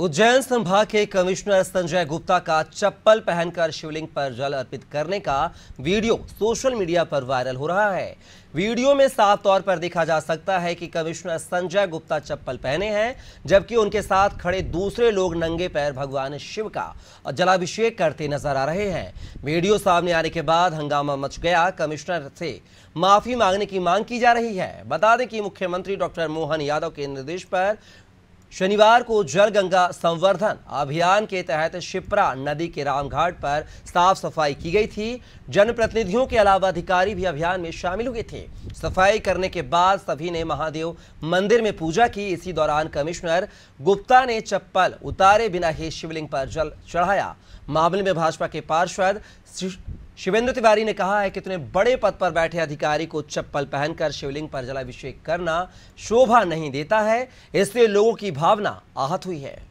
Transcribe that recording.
उज्जैन संभाग के कमिश्नर संजय गुप्ता का चप्पल पहनकर शिवलिंग पर जल अर्पित करने का वीडियो सोशल मीडिया पर वायरल हो रहा है वीडियो में साफ तौर पर देखा जा सकता है कि कमिश्नर संजय गुप्ता चप्पल पहने हैं जबकि उनके साथ खड़े दूसरे लोग नंगे पैर भगवान शिव का जलाभिषेक करते नजर आ रहे हैं वीडियो सामने आने के बाद हंगामा मच गया कमिश्नर से माफी मांगने की मांग की जा रही है बता दें कि मुख्यमंत्री डॉक्टर मोहन यादव के निर्देश पर शनिवार को जल गंगा संवर्धन अभियान के तहत शिप्रा नदी के रामघाट पर साफ सफाई की गई थी जनप्रतिनिधियों के अलावा अधिकारी भी अभियान में शामिल हुए थे सफाई करने के बाद सभी ने महादेव मंदिर में पूजा की इसी दौरान कमिश्नर गुप्ता ने चप्पल उतारे बिना ही शिवलिंग पर जल चढ़ाया मामले में भाजपा के पार्षद शिवेंद्र तिवारी ने कहा है कितने बड़े पद पर बैठे अधिकारी को चप्पल पहनकर शिवलिंग पर जलाभिषेक करना शोभा नहीं देता है इसलिए लोगों की भावना आहत हुई है